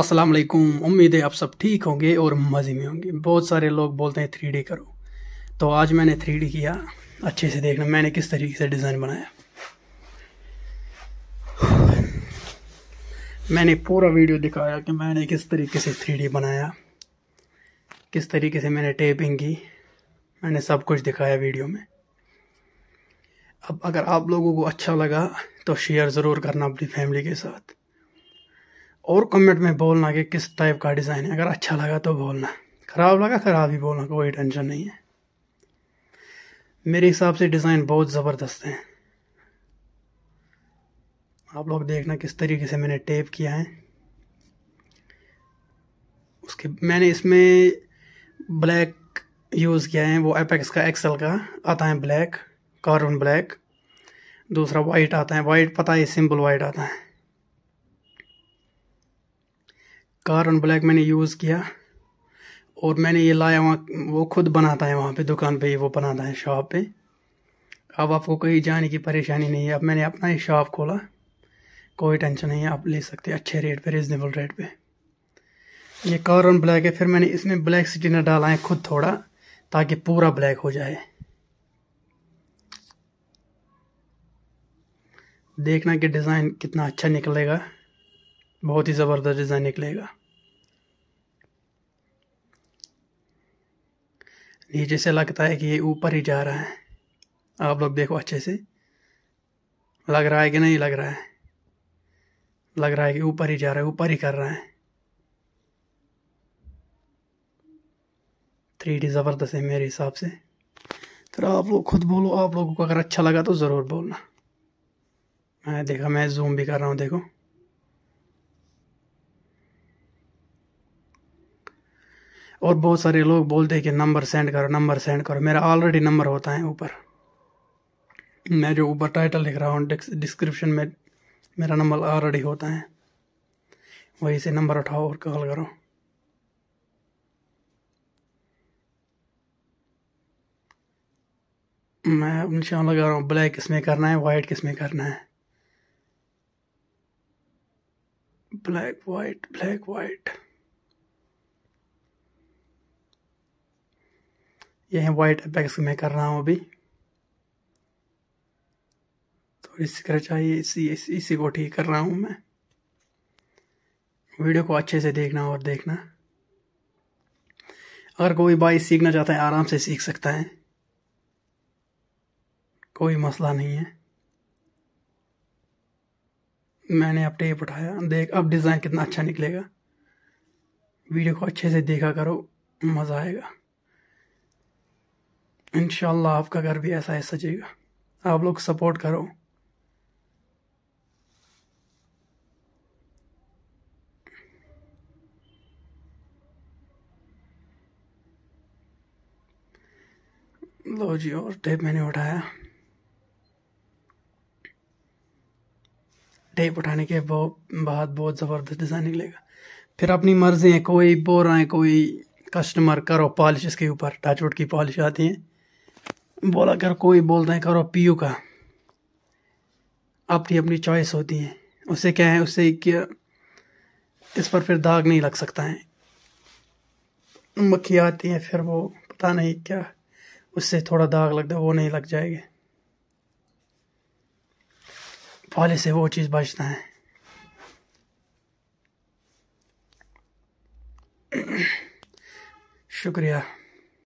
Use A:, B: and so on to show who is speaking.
A: अस्सलाम वालेकुम उम्मीद है आप सब ठीक होंगे और मज़े में होंगे बहुत सारे लोग बोलते हैं थ्री डी करो तो आज मैंने थ्री डी किया अच्छे से देखना मैंने किस तरीके से डिज़ाइन बनाया मैंने पूरा वीडियो दिखाया कि मैंने किस तरीके से थ्री डी बनाया किस तरीके से मैंने टेपिंग की मैंने सब कुछ दिखाया वीडियो में अब अगर आप लोगों को अच्छा लगा तो शेयर ज़रूर करना अपनी फैमिली के साथ और कमेंट में बोलना कि किस टाइप का डिज़ाइन है अगर अच्छा लगा तो बोलना ख़राब लगा ख़राब ही बोलना कोई टेंशन नहीं है मेरे हिसाब से डिज़ाइन बहुत ज़बरदस्त हैं आप लोग देखना किस तरीके से मैंने टेप किया है उसके मैंने इसमें ब्लैक यूज़ किया है वो एपेक्स का एक्सल का आता है ब्लैक कार्बन ब्लैक दूसरा वाइट आता है वाइट पता है सिंपल वाइट आता है कारन ब्लैक मैंने यूज़ किया और मैंने ये लाया वहाँ वो खुद बनाता है वहाँ पे दुकान पे ये वो बनाता है शॉप पे अब आपको कहीं जाने की परेशानी नहीं है अब मैंने अपना ही शॉप खोला कोई टेंशन नहीं है आप ले सकते हैं अच्छे रेट पे रिजनेबल रेट पे ये कारन ब्लैक है फिर मैंने इसमें ब्लैक सिटीनर डाला है खुद थोड़ा ताकि पूरा ब्लैक हो जाए देखना कि डिज़ाइन कितना अच्छा निकलेगा बहुत ही ज़बरदस्त डिज़ाइन निकलेगा नीचे से लगता है कि ये ऊपर ही जा रहा है आप लोग देखो अच्छे से लग रहा है कि नहीं लग रहा है लग रहा है कि ऊपर ही जा रहा है ऊपर ही कर रहा है थ्री डी ज़बरदस्त है मेरे हिसाब से फिर तो आप लोग खुद बोलो आप लोगों को अगर अच्छा लगा तो ज़रूर बोलना मैं देखा मैं जूम भी कर रहा हूँ देखो और बहुत सारे लोग बोलते हैं कि नंबर सेंड करो नंबर सेंड करो मेरा ऑलरेडी नंबर होता है ऊपर मैं जो ऊपर टाइटल लिख रहा हूँ डिस्क्रिप्शन में मेरा नंबर ऑलरेडी होता है वहीं से नंबर उठाओ और कॉल करो मैं निशान लगा रहा हूँ ब्लैक किस में करना है वाइट किस में करना है ब्लैक वाइट ब्लैक वाइट ये है वाइट अपेक्स मैं कर रहा हूँ अभी थोड़ी स्क्रच आई चाहिए इसी इसी इसी को ठीक कर रहा हूँ मैं वीडियो को अच्छे से देखना और देखना अगर कोई बाई सीखना चाहता है आराम से सीख सकता है कोई मसला नहीं है मैंने अब टेप उठाया देख अब डिज़ाइन कितना अच्छा निकलेगा वीडियो को अच्छे से देखा करो मज़ा आएगा इन आपका घर भी ऐसा ही सजेगा आप लोग सपोर्ट करो लो जी और टेप मैंने उठाया टेप उठाने के बाद बहुत ज़बरदस्त डिज़ाइन निकलेगा फिर अपनी मर्ज़ी है कोई बोर है कोई कस्टमर करो पॉलिश इसके ऊपर टचवुड की पॉलिश आती है बोला अगर कोई बोलता है करो पीयू का अपनी अपनी चॉइस होती है उसे क्या है उससे क्या इस पर फिर दाग नहीं लग सकता है मक्खी आती है फिर वो पता नहीं क्या उससे थोड़ा दाग लगता है वो नहीं लग जाएगा पहले से वो चीज़ बचता है शुक्रिया